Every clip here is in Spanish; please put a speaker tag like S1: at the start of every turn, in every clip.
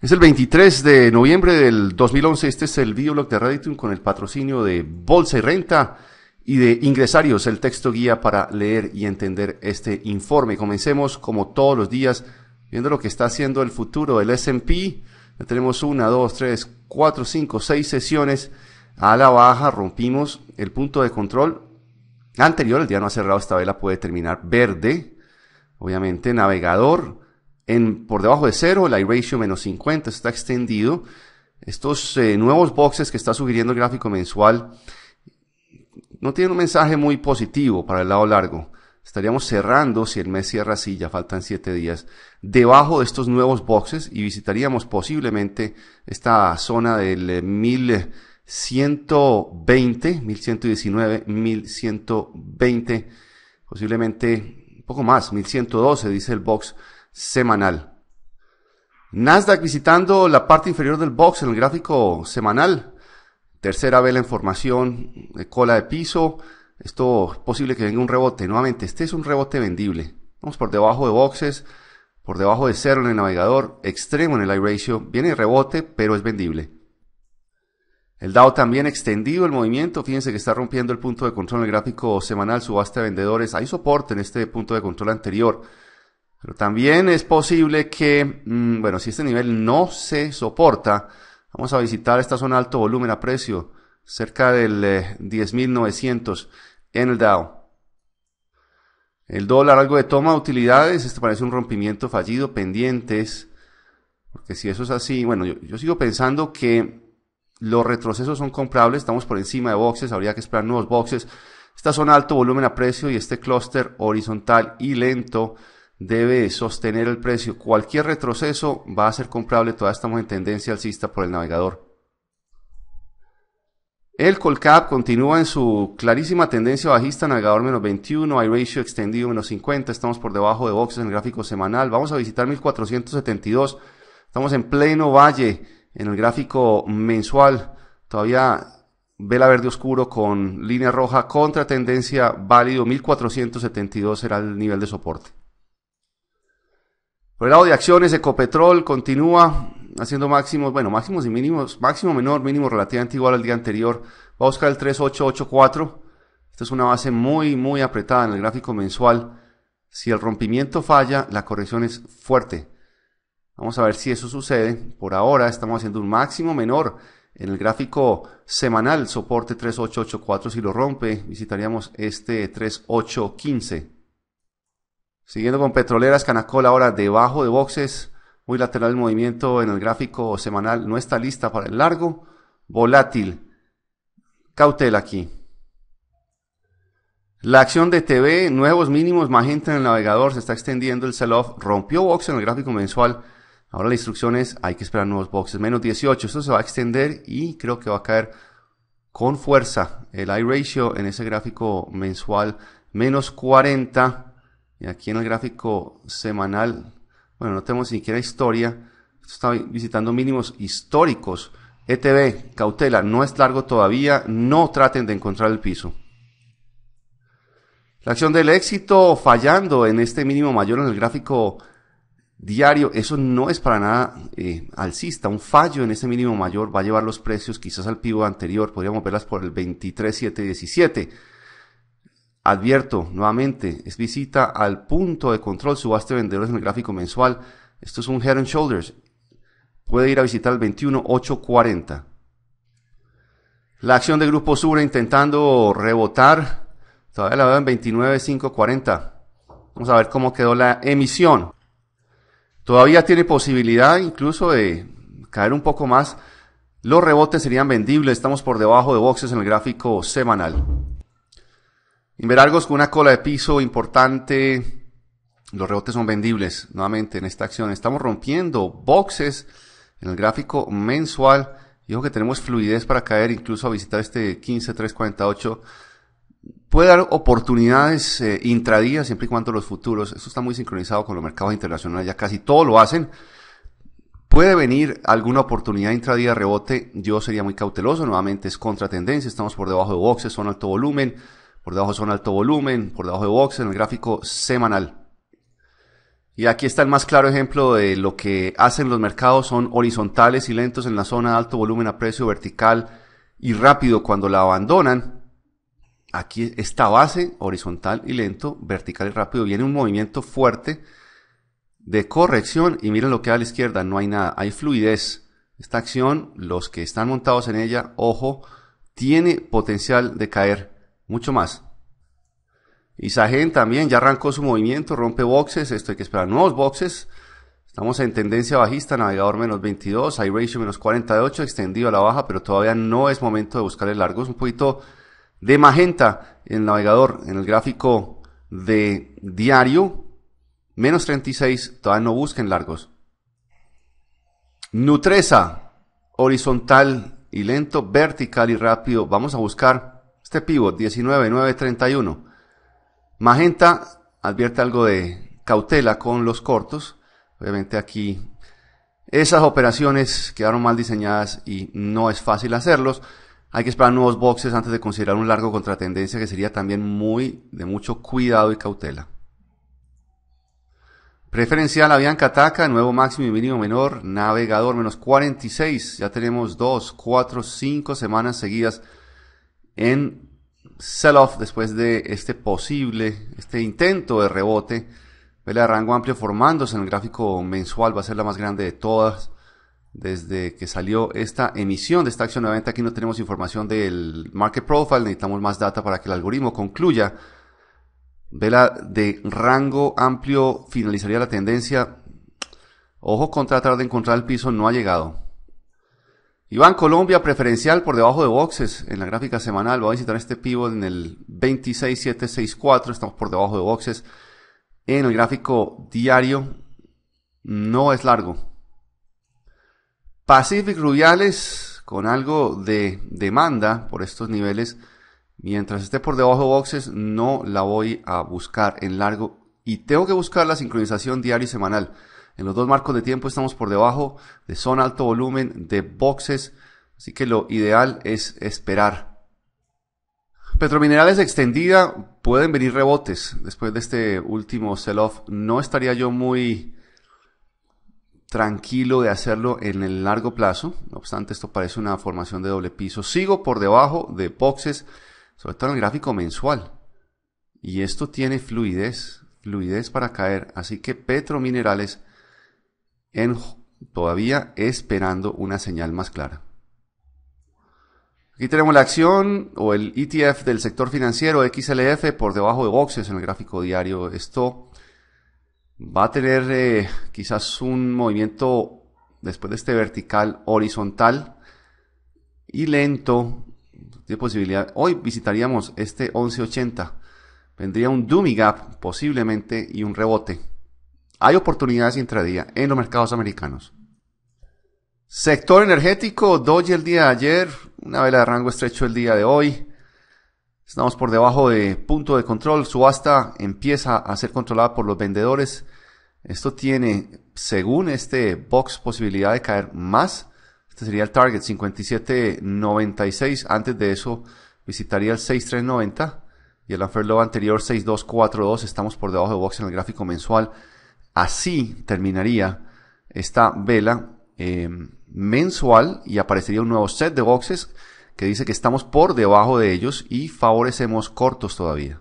S1: Es el 23 de noviembre del 2011. Este es el videoblog de Reddit con el patrocinio de Bolsa y Renta y de Ingresarios, el texto guía para leer y entender este informe. Comencemos como todos los días viendo lo que está haciendo el futuro del S&P. tenemos una, dos, tres, cuatro, cinco, seis sesiones a la baja. Rompimos el punto de control anterior. El día no ha cerrado. Esta vela puede terminar verde. Obviamente navegador en, por debajo de cero, el iRatio menos 50 está extendido. Estos eh, nuevos boxes que está sugiriendo el gráfico mensual no tienen un mensaje muy positivo para el lado largo. Estaríamos cerrando, si el mes cierra así, ya faltan 7 días, debajo de estos nuevos boxes y visitaríamos posiblemente esta zona del 1120, 1119, 1120, posiblemente un poco más, 1112, dice el box semanal. Nasdaq visitando la parte inferior del box en el gráfico semanal. Tercera vela en formación eh, cola de piso. Esto es posible que venga un rebote. Nuevamente, este es un rebote vendible. Vamos por debajo de boxes, por debajo de cero en el navegador, extremo en el I ratio. Viene rebote, pero es vendible. El DAO también extendido el movimiento. Fíjense que está rompiendo el punto de control en el gráfico semanal. Subasta de vendedores. Hay soporte en este punto de control anterior. Pero también es posible que, mm, bueno, si este nivel no se soporta, vamos a visitar esta zona alto volumen a precio, cerca del 10.900 eh, en el Dow. El dólar, algo de toma utilidades, esto parece un rompimiento fallido, pendientes, porque si eso es así, bueno, yo, sigo pensando que los retrocesos son comprables, estamos por encima de boxes, habría que esperar nuevos boxes. Esta zona alto volumen a precio y este clúster horizontal y lento debe sostener el precio. Cualquier retroceso va a ser comprable, todavía estamos en tendencia alcista por el navegador. El Colcap continúa en su clarísima tendencia bajista, navegador menos 21, ratio extendido menos 50, estamos por debajo de boxes en el gráfico semanal, vamos a visitar 1472, estamos en pleno valle en el gráfico mensual, todavía vela verde oscuro con línea roja contra tendencia válido, 1472 será el nivel de soporte. Por el lado de acciones, Ecopetrol continúa haciendo máximos, bueno, máximos y mínimos, máximo menor, mínimo relativamente igual al día anterior. Va a buscar el 3884. Esta es una base muy, muy apretada en el gráfico mensual. Si el rompimiento falla, la corrección es fuerte. Vamos a ver si eso sucede. Por ahora estamos haciendo un máximo menor en el gráfico semanal, soporte 3884. Si lo rompe, visitaríamos este 3815. Siguiendo con Petroleras, Canacol ahora debajo de boxes, muy lateral el movimiento en el gráfico semanal, no está lista para el largo, volátil, cautela aquí. La acción de TV, nuevos mínimos, Magenta en el navegador, se está extendiendo el sell-off, rompió box en el gráfico mensual, ahora la instrucción es, hay que esperar nuevos boxes, menos 18, esto se va a extender y creo que va a caer con fuerza el I-ratio en ese gráfico mensual, menos 40, y aquí en el gráfico semanal, bueno, no tenemos ni siquiera historia. Esto está visitando mínimos históricos. ETB, cautela, no es largo todavía, no traten de encontrar el piso. La acción del éxito fallando en este mínimo mayor en el gráfico diario, eso no es para nada eh, alcista. Un fallo en ese mínimo mayor va a llevar los precios quizás al pivo anterior, podríamos verlas por el 23, 7 23.717. Advierto nuevamente, es visita al punto de control subaste vendedores en el gráfico mensual. Esto es un Head and Shoulders. Puede ir a visitar el 21.840. La acción de Grupo Sura intentando rebotar. Todavía la veo en 29.540. Vamos a ver cómo quedó la emisión. Todavía tiene posibilidad incluso de caer un poco más. Los rebotes serían vendibles. Estamos por debajo de boxes en el gráfico semanal. Inverargos con una cola de piso importante. Los rebotes son vendibles nuevamente en esta acción. Estamos rompiendo boxes en el gráfico mensual. dijo que tenemos fluidez para caer incluso a visitar este 15348. Puede dar oportunidades eh, intradía siempre y cuando los futuros. Esto está muy sincronizado con los mercados internacionales. Ya casi todo lo hacen. Puede venir alguna oportunidad intradía rebote. Yo sería muy cauteloso. Nuevamente es contratendencia. Estamos por debajo de boxes, son alto volumen por debajo son alto volumen, por debajo de box en el gráfico semanal. Y aquí está el más claro ejemplo de lo que hacen los mercados, son horizontales y lentos en la zona de alto volumen a precio vertical y rápido cuando la abandonan. Aquí esta base horizontal y lento, vertical y rápido, viene un movimiento fuerte de corrección y miren lo que hay a la izquierda, no hay nada, hay fluidez. Esta acción, los que están montados en ella, ojo, tiene potencial de caer mucho más. Isagen también ya arrancó su movimiento, rompe boxes, esto hay que esperar nuevos boxes. Estamos en tendencia bajista, navegador menos 22, high ratio menos 48, extendido a la baja, pero todavía no es momento de buscar el largo. un poquito de magenta en el navegador, en el gráfico de diario, menos 36, todavía no busquen largos. Nutreza, horizontal y lento, vertical y rápido. Vamos a buscar este pivot 19.931. Magenta advierte algo de cautela con los cortos. Obviamente aquí esas operaciones quedaron mal diseñadas y no es fácil hacerlos. Hay que esperar nuevos boxes antes de considerar un largo contratendencia que sería también muy de mucho cuidado y cautela. Preferencial Avianca ataca, nuevo máximo y mínimo menor, navegador menos 46, ya tenemos 2, 4, 5 semanas seguidas en sell-off después de este posible, este intento de rebote. Vela de rango amplio formándose en el gráfico mensual, va a ser la más grande de todas desde que salió esta emisión de esta acción de venta. Aquí no tenemos información del market profile, necesitamos más data para que el algoritmo concluya. Vela de rango amplio finalizaría la tendencia. Ojo contra tratar de encontrar el piso, no ha llegado. Iván, Colombia preferencial por debajo de boxes en la gráfica semanal. Va a visitar este pivot en el 26764. Estamos por debajo de boxes. En el gráfico diario no es largo. Pacific Rubiales con algo de demanda por estos niveles. Mientras esté por debajo de boxes no la voy a buscar en largo. Y tengo que buscar la sincronización diario y semanal. En los dos marcos de tiempo estamos por debajo de zona alto volumen, de boxes, así que lo ideal es esperar. Petrominerales extendida, pueden venir rebotes después de este último sell-off. No estaría yo muy tranquilo de hacerlo en el largo plazo. No obstante, esto parece una formación de doble piso. Sigo por debajo de boxes, sobre todo en el gráfico mensual. Y esto tiene fluidez, fluidez para caer. Así que Petrominerales en, todavía esperando una señal más clara. Aquí tenemos la acción o el ETF del sector financiero XLF por debajo de boxes en el gráfico diario. Esto va a tener eh, quizás un movimiento después de este vertical horizontal y lento de posibilidad. Hoy visitaríamos este 1180. Vendría un dummy gap posiblemente y un rebote. Hay oportunidades intradía en los mercados americanos. Sector energético, Doge el día de ayer, una vela de rango estrecho el día de hoy. Estamos por debajo de punto de control. Subasta empieza a ser controlada por los vendedores. Esto tiene, según este box, posibilidad de caer más. Este sería el target 57.96. Antes de eso visitaría el 6.390 y el low anterior 6.242. Estamos por debajo de box en el gráfico mensual. Así terminaría esta vela eh, mensual y aparecería un nuevo set de boxes que dice que estamos por debajo de ellos y favorecemos cortos todavía.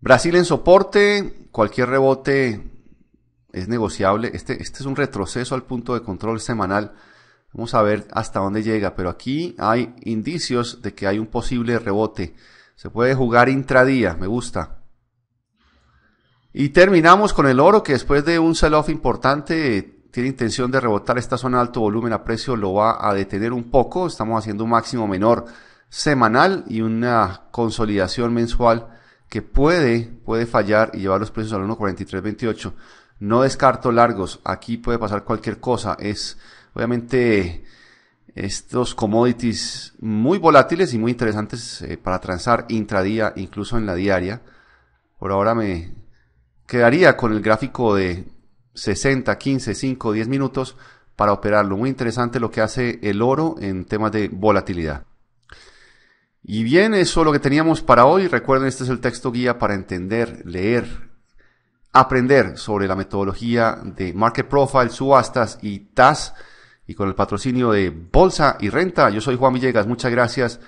S1: Brasil en soporte, cualquier rebote es negociable. Este, este es un retroceso al punto de control semanal. Vamos a ver hasta dónde llega, pero aquí hay indicios de que hay un posible rebote. Se puede jugar intradía, me gusta. Y terminamos con el oro, que después de un sell-off importante tiene intención de rebotar esta zona de alto volumen a precio, lo va a detener un poco. Estamos haciendo un máximo menor semanal y una consolidación mensual que puede, puede fallar y llevar los precios al 1.4328. No descarto largos, aquí puede pasar cualquier cosa. Es obviamente estos commodities muy volátiles y muy interesantes eh, para transar intradía, incluso en la diaria. Por ahora me, quedaría con el gráfico de 60, 15, 5, 10 minutos para operarlo. Muy interesante lo que hace el oro en temas de volatilidad. Y bien, eso es lo que teníamos para hoy. Recuerden, este es el texto guía para entender, leer, aprender sobre la metodología de Market Profile, subastas y TAS. Y con el patrocinio de Bolsa y Renta, yo soy Juan Villegas. Muchas gracias.